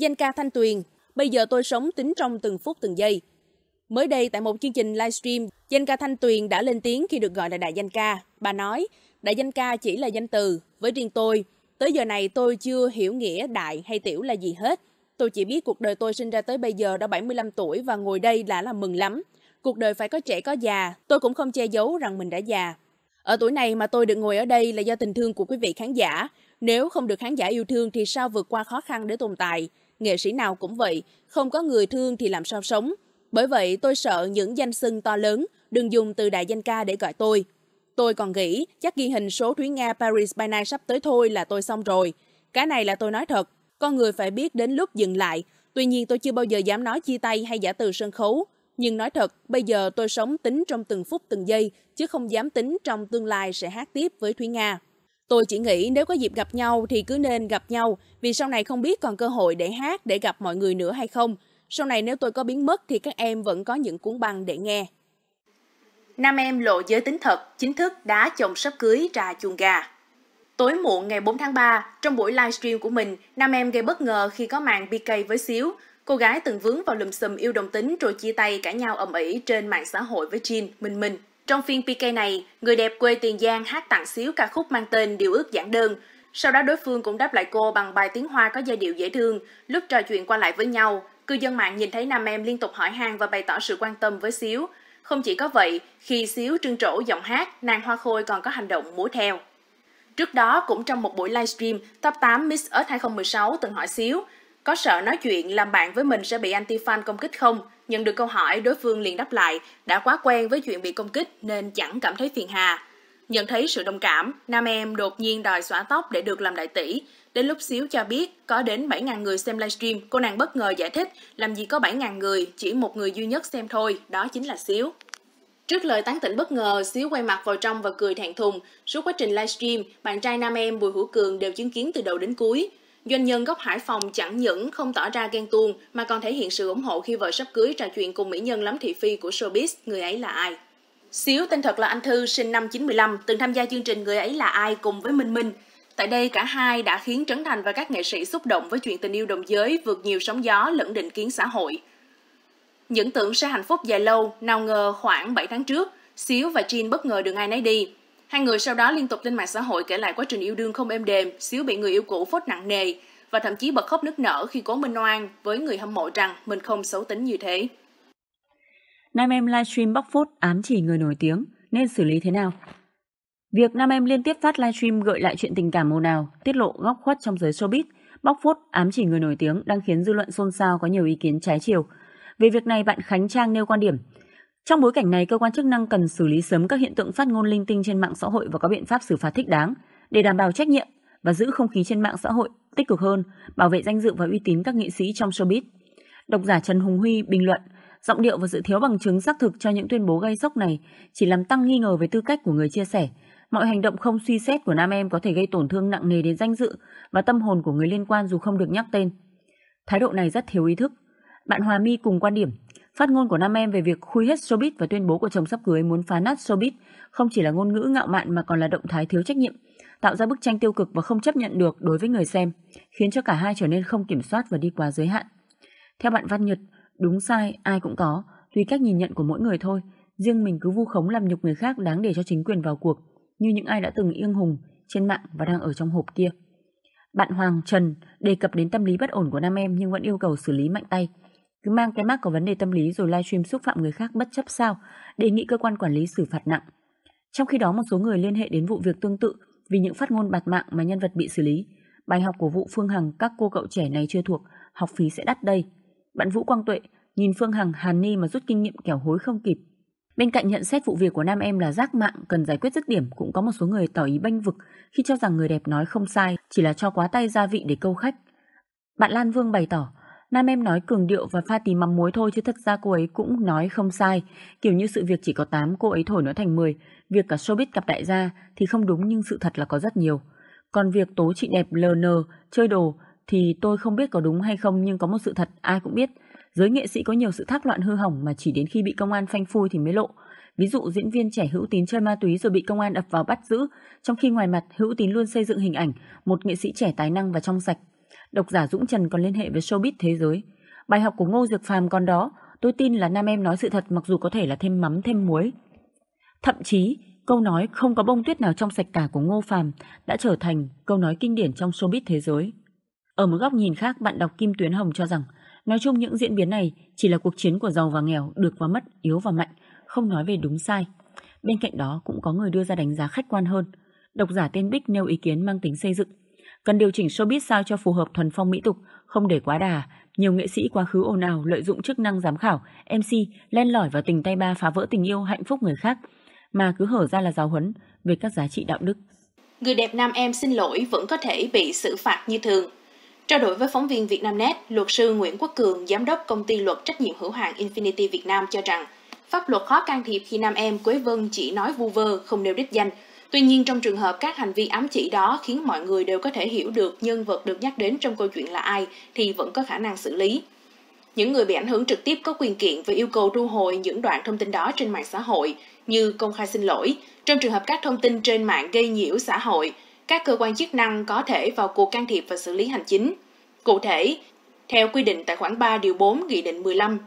Danh ca Thanh Tuyền, bây giờ tôi sống tính trong từng phút từng giây. Mới đây tại một chương trình livestream, danh ca Thanh Tuyền đã lên tiếng khi được gọi là đại danh ca. Bà nói, đại danh ca chỉ là danh từ, với riêng tôi, tới giờ này tôi chưa hiểu nghĩa đại hay tiểu là gì hết. Tôi chỉ biết cuộc đời tôi sinh ra tới bây giờ đã 75 tuổi và ngồi đây đã là mừng lắm. Cuộc đời phải có trẻ có già, tôi cũng không che giấu rằng mình đã già. Ở tuổi này mà tôi được ngồi ở đây là do tình thương của quý vị khán giả. Nếu không được khán giả yêu thương thì sao vượt qua khó khăn để tồn tại? nghệ sĩ nào cũng vậy, không có người thương thì làm sao sống. Bởi vậy tôi sợ những danh xưng to lớn, đừng dùng từ đại danh ca để gọi tôi. Tôi còn nghĩ chắc ghi hình số Thúy Nga Paris by Night sắp tới thôi là tôi xong rồi. Cái này là tôi nói thật, con người phải biết đến lúc dừng lại. Tuy nhiên tôi chưa bao giờ dám nói chia tay hay giả từ sân khấu. Nhưng nói thật, bây giờ tôi sống tính trong từng phút từng giây, chứ không dám tính trong tương lai sẽ hát tiếp với Thúy Nga. Tôi chỉ nghĩ nếu có dịp gặp nhau thì cứ nên gặp nhau, vì sau này không biết còn cơ hội để hát để gặp mọi người nữa hay không. Sau này nếu tôi có biến mất thì các em vẫn có những cuốn băng để nghe. Nam em lộ giới tính thật, chính thức đá chồng sắp cưới ra chuồng gà. Tối muộn ngày 4 tháng 3, trong buổi livestream của mình, nam em gây bất ngờ khi có màn PK với Xíu. Cô gái từng vướng vào lùm xùm yêu đồng tính rồi chia tay cả nhau ầm ĩ trên mạng xã hội với Jin, Minh Minh. Trong phiên PK này, người đẹp quê Tiền Giang hát tặng xíu ca khúc mang tên Điều ước giản đơn. Sau đó đối phương cũng đáp lại cô bằng bài tiếng Hoa có giai điệu dễ thương. Lúc trò chuyện qua lại với nhau, cư dân mạng nhìn thấy nam em liên tục hỏi han và bày tỏ sự quan tâm với xíu. Không chỉ có vậy, khi xíu trưng trổ giọng hát, nàng Hoa Khôi còn có hành động múa theo. Trước đó, cũng trong một buổi livestream, top 8 Miss Earth 2016 từng hỏi xíu, có sợ nói chuyện làm bạn với mình sẽ bị anti-fan công kích không? Nhận được câu hỏi, đối phương liền đáp lại, đã quá quen với chuyện bị công kích nên chẳng cảm thấy phiền hà. Nhận thấy sự đồng cảm, nam em đột nhiên đòi xóa tóc để được làm đại tỷ. Đến lúc xíu cho biết, có đến 7.000 người xem livestream, cô nàng bất ngờ giải thích, làm gì có 7.000 người, chỉ một người duy nhất xem thôi, đó chính là xíu. Trước lời tán tỉnh bất ngờ, Xíu quay mặt vào trong và cười thẹn thùng. Suốt quá trình livestream, bạn trai nam em Bùi Hữu Cường đều chứng kiến từ đầu đến cuối. Doanh nhân gốc Hải Phòng chẳng những không tỏ ra ghen tuông mà còn thể hiện sự ủng hộ khi vợ sắp cưới trò chuyện cùng mỹ nhân lắm thị phi của showbiz, người ấy là ai. Xíu tên thật là anh Thư, sinh năm 95, từng tham gia chương trình Người ấy là ai cùng với Minh Minh. Tại đây, cả hai đã khiến Trấn Thành và các nghệ sĩ xúc động với chuyện tình yêu đồng giới vượt nhiều sóng gió lẫn định kiến xã hội. Những tưởng sẽ hạnh phúc dài lâu, nào ngờ khoảng 7 tháng trước, Xíu và Jin bất ngờ đường ai nấy đi. Hai người sau đó liên tục lên mạng xã hội kể lại quá trình yêu đương không êm đềm, xíu bị người yêu cũ phốt nặng nề và thậm chí bật khóc nức nở khi cố minh oan với người hâm mộ rằng mình không xấu tính như thế. Nam em livestream bóc phốt ám chỉ người nổi tiếng nên xử lý thế nào? Việc nam em liên tiếp phát livestream gợi lại chuyện tình cảm ồn nào, tiết lộ góc khuất trong giới showbiz, bóc phốt ám chỉ người nổi tiếng đang khiến dư luận xôn xao có nhiều ý kiến trái chiều. Về việc này, bạn Khánh Trang nêu quan điểm – trong bối cảnh này, cơ quan chức năng cần xử lý sớm các hiện tượng phát ngôn linh tinh trên mạng xã hội và có biện pháp xử phạt thích đáng để đảm bảo trách nhiệm và giữ không khí trên mạng xã hội tích cực hơn, bảo vệ danh dự và uy tín các nghệ sĩ trong showbiz. Độc giả Trần Hùng Huy bình luận, giọng điệu và sự thiếu bằng chứng xác thực cho những tuyên bố gây sốc này chỉ làm tăng nghi ngờ về tư cách của người chia sẻ. Mọi hành động không suy xét của nam em có thể gây tổn thương nặng nề đến danh dự và tâm hồn của người liên quan dù không được nhắc tên. Thái độ này rất thiếu ý thức. Bạn Hòa My cùng quan điểm, Phát ngôn của nam em về việc khui hết showbiz và tuyên bố của chồng sắp cưới muốn phá nát showbiz không chỉ là ngôn ngữ ngạo mạn mà còn là động thái thiếu trách nhiệm, tạo ra bức tranh tiêu cực và không chấp nhận được đối với người xem, khiến cho cả hai trở nên không kiểm soát và đi quá giới hạn. Theo bạn Văn Nhật, đúng sai ai cũng có, tùy cách nhìn nhận của mỗi người thôi, riêng mình cứ vu khống làm nhục người khác đáng để cho chính quyền vào cuộc, như những ai đã từng yên hùng trên mạng và đang ở trong hộp kia. Bạn Hoàng Trần đề cập đến tâm lý bất ổn của nam em nhưng vẫn yêu cầu xử lý mạnh tay cứ mang cái mác có vấn đề tâm lý rồi livestream xúc phạm người khác bất chấp sao, đề nghị cơ quan quản lý xử phạt nặng. Trong khi đó một số người liên hệ đến vụ việc tương tự vì những phát ngôn bạt mạng mà nhân vật bị xử lý. Bài học của vụ Phương Hằng các cô cậu trẻ này chưa thuộc, học phí sẽ đắt đây. Bạn Vũ Quang Tuệ nhìn Phương Hằng Hàn Ni mà rút kinh nghiệm kẻo hối không kịp. Bên cạnh nhận xét vụ việc của nam em là rác mạng cần giải quyết dứt điểm cũng có một số người tỏ ý bênh vực khi cho rằng người đẹp nói không sai, chỉ là cho quá tay gia vị để câu khách. Bạn Lan Vương bày tỏ Nam em nói cường điệu và pha tí mắm muối thôi chứ thật ra cô ấy cũng nói không sai. Kiểu như sự việc chỉ có 8 cô ấy thổi nó thành 10. Việc cả showbiz gặp đại gia thì không đúng nhưng sự thật là có rất nhiều. Còn việc tố chị đẹp lờ nờ, chơi đồ thì tôi không biết có đúng hay không nhưng có một sự thật ai cũng biết. Giới nghệ sĩ có nhiều sự thác loạn hư hỏng mà chỉ đến khi bị công an phanh phui thì mới lộ. Ví dụ diễn viên trẻ hữu tín chơi ma túy rồi bị công an ập vào bắt giữ, trong khi ngoài mặt hữu tín luôn xây dựng hình ảnh một nghệ sĩ trẻ tài năng và trong sạch Độc giả Dũng Trần còn liên hệ với showbiz thế giới. Bài học của Ngô Dược Phàm còn đó, tôi tin là nam em nói sự thật mặc dù có thể là thêm mắm thêm muối. Thậm chí, câu nói không có bông tuyết nào trong sạch cả của Ngô Phàm đã trở thành câu nói kinh điển trong showbiz thế giới. Ở một góc nhìn khác, bạn đọc Kim Tuyến Hồng cho rằng, nói chung những diễn biến này chỉ là cuộc chiến của giàu và nghèo, được và mất, yếu và mạnh, không nói về đúng sai. Bên cạnh đó cũng có người đưa ra đánh giá khách quan hơn. Độc giả tên Bích nêu ý kiến mang tính xây dựng, cần điều chỉnh showbiz sao cho phù hợp thuần phong mỹ tục, không để quá đà. Nhiều nghệ sĩ quá khứ ồn ào lợi dụng chức năng giám khảo, MC len lỏi vào tình tay ba phá vỡ tình yêu hạnh phúc người khác, mà cứ hở ra là giáo huấn về các giá trị đạo đức. Người đẹp nam em xin lỗi vẫn có thể bị xử phạt như thường. Trao đổi với phóng viên Vietnamnet, luật sư Nguyễn Quốc Cường, giám đốc công ty luật trách nhiệm hữu hạn Infinity Việt Nam cho rằng, pháp luật khó can thiệp khi nam em Quế Vân chỉ nói vu vơ, không nêu đích danh, Tuy nhiên trong trường hợp các hành vi ám chỉ đó khiến mọi người đều có thể hiểu được nhân vật được nhắc đến trong câu chuyện là ai thì vẫn có khả năng xử lý. Những người bị ảnh hưởng trực tiếp có quyền kiện và yêu cầu thu hồi những đoạn thông tin đó trên mạng xã hội như công khai xin lỗi. Trong trường hợp các thông tin trên mạng gây nhiễu xã hội, các cơ quan chức năng có thể vào cuộc can thiệp và xử lý hành chính. Cụ thể, theo quy định tại khoản 3 điều 4 Nghị định 15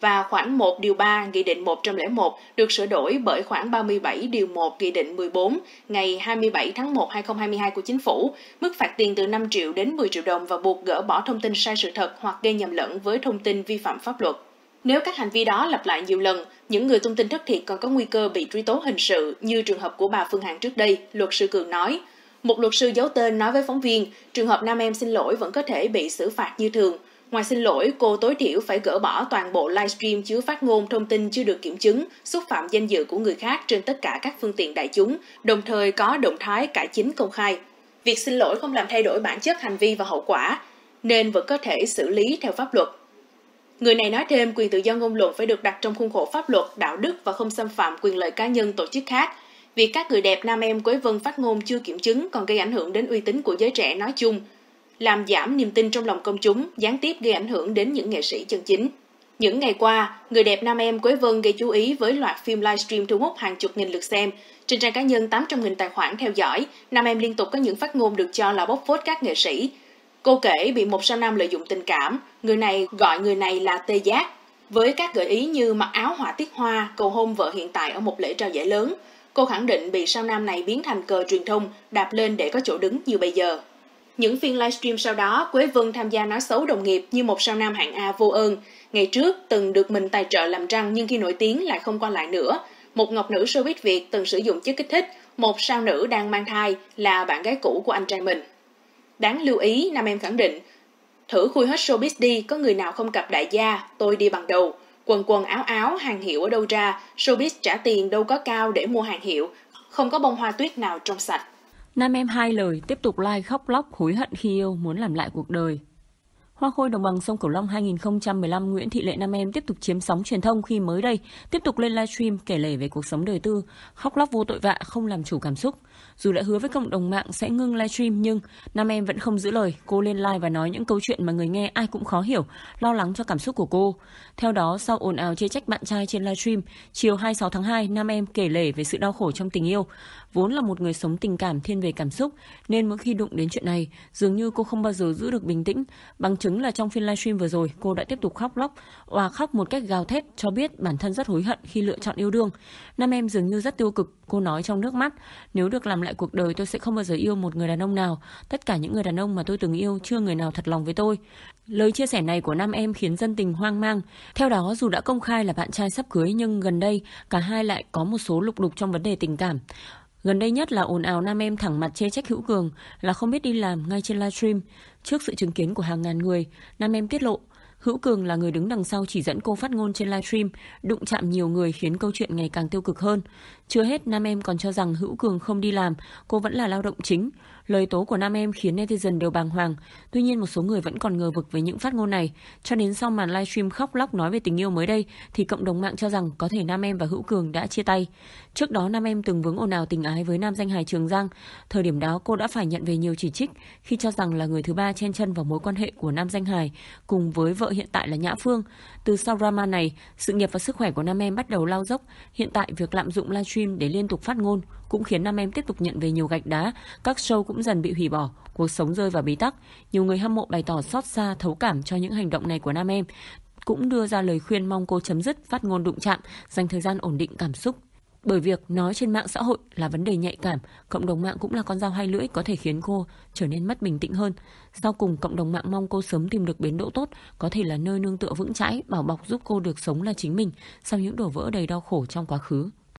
và khoản 1 điều 3 Nghị định 101 được sửa đổi bởi khoản 37 điều 1 Nghị định 14 ngày 27 tháng 1 2022 của Chính phủ, mức phạt tiền từ 5 triệu đến 10 triệu đồng và buộc gỡ bỏ thông tin sai sự thật hoặc gây nhầm lẫn với thông tin vi phạm pháp luật. Nếu các hành vi đó lặp lại nhiều lần, những người tung tin thất thiệt còn có nguy cơ bị truy tố hình sự như trường hợp của bà Phương Hằng trước đây, luật sư Cường nói. Một luật sư giấu tên nói với phóng viên, trường hợp nam em xin lỗi vẫn có thể bị xử phạt như thường – Ngoài xin lỗi, cô tối thiểu phải gỡ bỏ toàn bộ livestream chứa phát ngôn thông tin chưa được kiểm chứng, xúc phạm danh dự của người khác trên tất cả các phương tiện đại chúng, đồng thời có động thái cải chính công khai. Việc xin lỗi không làm thay đổi bản chất hành vi và hậu quả, nên vẫn có thể xử lý theo pháp luật. Người này nói thêm quyền tự do ngôn luận phải được đặt trong khuôn khổ pháp luật, đạo đức và không xâm phạm quyền lợi cá nhân tổ chức khác. Việc các người đẹp nam em Quế Vân phát ngôn chưa kiểm chứng còn gây ảnh hưởng đến uy tín của giới trẻ nói chung, làm giảm niềm tin trong lòng công chúng, gián tiếp gây ảnh hưởng đến những nghệ sĩ chân chính. Những ngày qua, người đẹp nam em Quế Vân gây chú ý với loạt phim livestream thu hút hàng chục nghìn lượt xem. Trên trang cá nhân 800.000 tài khoản theo dõi, nam em liên tục có những phát ngôn được cho là bóc phốt các nghệ sĩ. Cô kể bị một sao nam lợi dụng tình cảm, người này gọi người này là tê giác. Với các gợi ý như mặc áo họa tiết hoa, cầu hôn vợ hiện tại ở một lễ trao giải lớn, cô khẳng định bị sao nam này biến thành cờ truyền thông, đạp lên để có chỗ đứng như bây giờ. Những phiên livestream sau đó, Quế Vân tham gia nói xấu đồng nghiệp như một sao nam hạng A vô ơn. Ngày trước, từng được mình tài trợ làm răng nhưng khi nổi tiếng lại không qua lại nữa. Một ngọc nữ showbiz Việt từng sử dụng chất kích thích, một sao nữ đang mang thai là bạn gái cũ của anh trai mình. Đáng lưu ý, Nam Em khẳng định, thử khui hết showbiz đi, có người nào không cặp đại gia, tôi đi bằng đầu. Quần quần áo áo, hàng hiệu ở đâu ra, showbiz trả tiền đâu có cao để mua hàng hiệu, không có bông hoa tuyết nào trong sạch. Nam em hai lời tiếp tục like khóc lóc hối hận khi yêu muốn làm lại cuộc đời. Hoa khôi đồng bằng sông Cửu Long 2015 Nguyễn Thị Lệ Nam Em tiếp tục chiếm sóng truyền thông khi mới đây tiếp tục lên livestream kể lể về cuộc sống đời tư, khóc lóc vô tội vạ không làm chủ cảm xúc. Dù đã hứa với cộng đồng mạng sẽ ngưng livestream nhưng nam em vẫn không giữ lời. Cô lên live và nói những câu chuyện mà người nghe ai cũng khó hiểu, lo lắng cho cảm xúc của cô. Theo đó, sau ồn ào chê trách bạn trai trên livestream, chiều 26 tháng 2, nam em kể lể về sự đau khổ trong tình yêu. Vốn là một người sống tình cảm thiên về cảm xúc nên mỗi khi đụng đến chuyện này, dường như cô không bao giờ giữ được bình tĩnh. Bằng chứng là trong phiên livestream vừa rồi, cô đã tiếp tục khóc lóc, òa khóc một cách gào thét cho biết bản thân rất hối hận khi lựa chọn yêu đương. Nam em dường như rất tiêu cực, cô nói trong nước mắt, nếu được làm lại cuộc đời tôi sẽ không bao giờ yêu một người đàn ông nào. Tất cả những người đàn ông mà tôi từng yêu chưa người nào thật lòng với tôi. Lời chia sẻ này của nam em khiến dân tình hoang mang. Theo đó, dù đã công khai là bạn trai sắp cưới nhưng gần đây cả hai lại có một số lục đục trong vấn đề tình cảm. Gần đây nhất là ồn ào nam em thẳng mặt chê trách Hữu Cường là không biết đi làm ngay trên livestream. Trước sự chứng kiến của hàng ngàn người, nam em tiết lộ Hữu Cường là người đứng đằng sau chỉ dẫn cô phát ngôn trên livestream, đụng chạm nhiều người khiến câu chuyện ngày càng tiêu cực hơn. Chưa hết, Nam Em còn cho rằng Hữu Cường không đi làm, cô vẫn là lao động chính. Lời tố của Nam Em khiến netizen đều bàng hoàng. Tuy nhiên, một số người vẫn còn ngờ vực với những phát ngôn này. Cho đến sau màn livestream khóc lóc nói về tình yêu mới đây, thì cộng đồng mạng cho rằng có thể Nam Em và Hữu Cường đã chia tay. Trước đó, Nam Em từng vướng ồn ào tình ái với nam danh hài Trường Giang. Thời điểm đó, cô đã phải nhận về nhiều chỉ trích khi cho rằng là người thứ ba chen chân vào mối quan hệ của nam danh hài cùng với vợ hiện tại là Nhã Phương. Từ sau drama này, sự nghiệp và sức khỏe của nam em bắt đầu lao dốc. Hiện tại, việc lạm dụng livestream để liên tục phát ngôn cũng khiến nam em tiếp tục nhận về nhiều gạch đá. Các show cũng dần bị hủy bỏ, cuộc sống rơi vào bế tắc. Nhiều người hâm mộ bày tỏ xót xa, thấu cảm cho những hành động này của nam em cũng đưa ra lời khuyên mong cô chấm dứt phát ngôn đụng chạm, dành thời gian ổn định cảm xúc bởi việc nói trên mạng xã hội là vấn đề nhạy cảm, cộng đồng mạng cũng là con dao hai lưỡi có thể khiến cô trở nên mất bình tĩnh hơn. Sau cùng, cộng đồng mạng mong cô sớm tìm được bến đỗ tốt, có thể là nơi nương tựa vững chãi, bảo bọc giúp cô được sống là chính mình sau những đổ vỡ đầy đau khổ trong quá khứ.